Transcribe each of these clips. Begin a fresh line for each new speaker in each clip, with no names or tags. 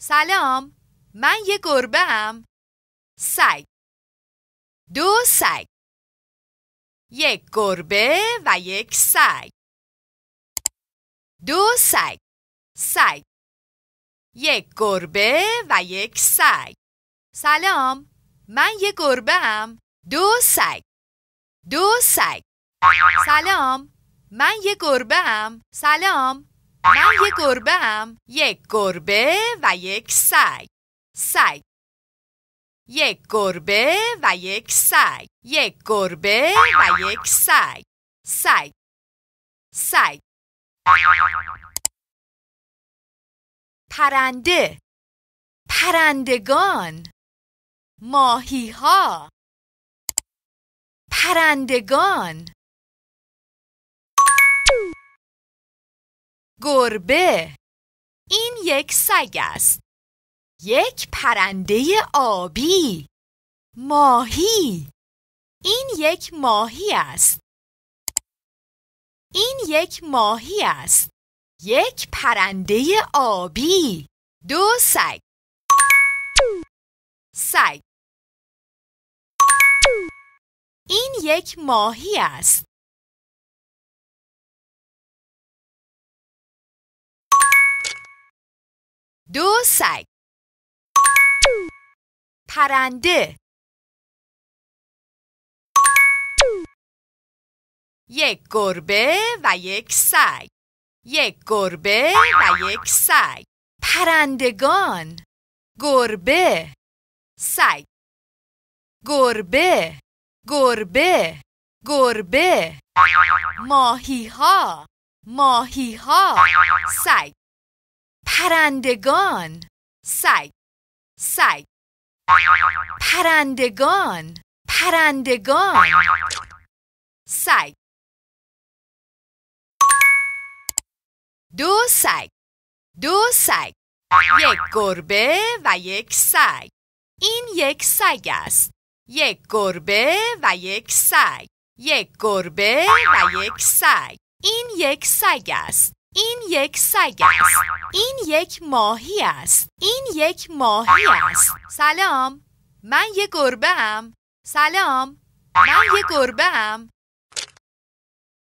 سلام من یه گربه ام سگ دو سگ یک گربه و یک سگ دو سگ سگ یک گربه و یک سگ سلام من یه گربه ام دو سگ دو سگ سلام من یه گربه ام سلام
من یه گربه
هم. یک گربه و یک سگ. سگ. یک گربه و یک سگ. یک گربه و یک سگ. سگ. سگ. پرنده پرندگان ماهی ها پرندگان گربه این یک سگ است یک پرنده آبی ماهی این یک ماهی است این یک ماهی است یک پرنده آبی دو سگ سگ این یک ماهی است دو سگ پرنده یک گربه و یک سگ یک گربه و یک سگ پرندگان گربه سگ گربه گربه گربه ماهی ها ماهی ها سگ پرندگان سگ سگ پرندگان پرندگان سگ دو سگ دو سگ یک گربه و یک سگ این یک سگ است یک گربه و یک سگ یک گربه و یک سگ این یک سگ است این یک سگ است این یک ماهی است این یک ماهی است سلام من یک گربه ام سلام
من یک گربه
ام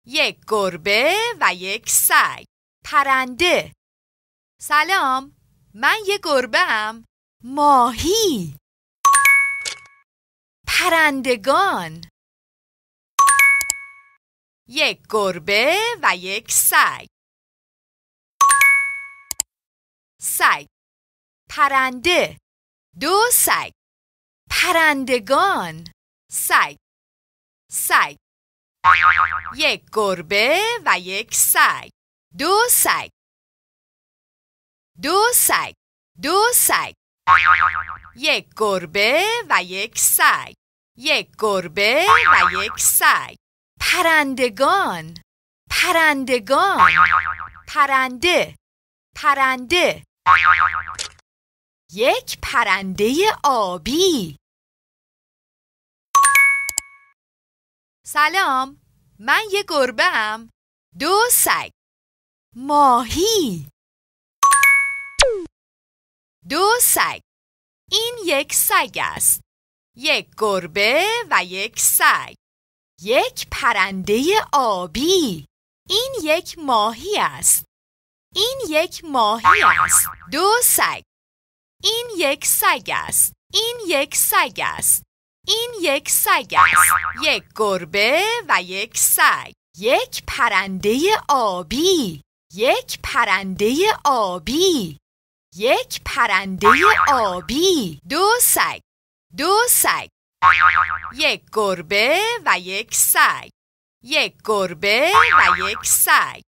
یک گربه و یک سگ پرنده سلام من یک گربه ام ماهی پرندگان یک گربه و یک سگ پرنده دو سگ پرندگان سگ سگ یک گربه و یک سگ دو سگ دو سگ دو سگ یک گربه و یک سگ یک گربه و یک سگ پرندگان پرندگان پرنده پرنده یک پرنده آبی سلام من یک گربه هم. دو سگ ماهی دو سگ این یک سگ است یک گربه و یک سگ یک پرنده آبی این یک ماهی است این یک ماهی است دو سگ این یک سگ است این یک سگ است این یک سگ است یک گربه و یک سگ یک پرنده آبی یک پرنده آبی یک پرنده آبی دو سگ دو سگ یک گربه و یک سگ یک گربه و یک سگ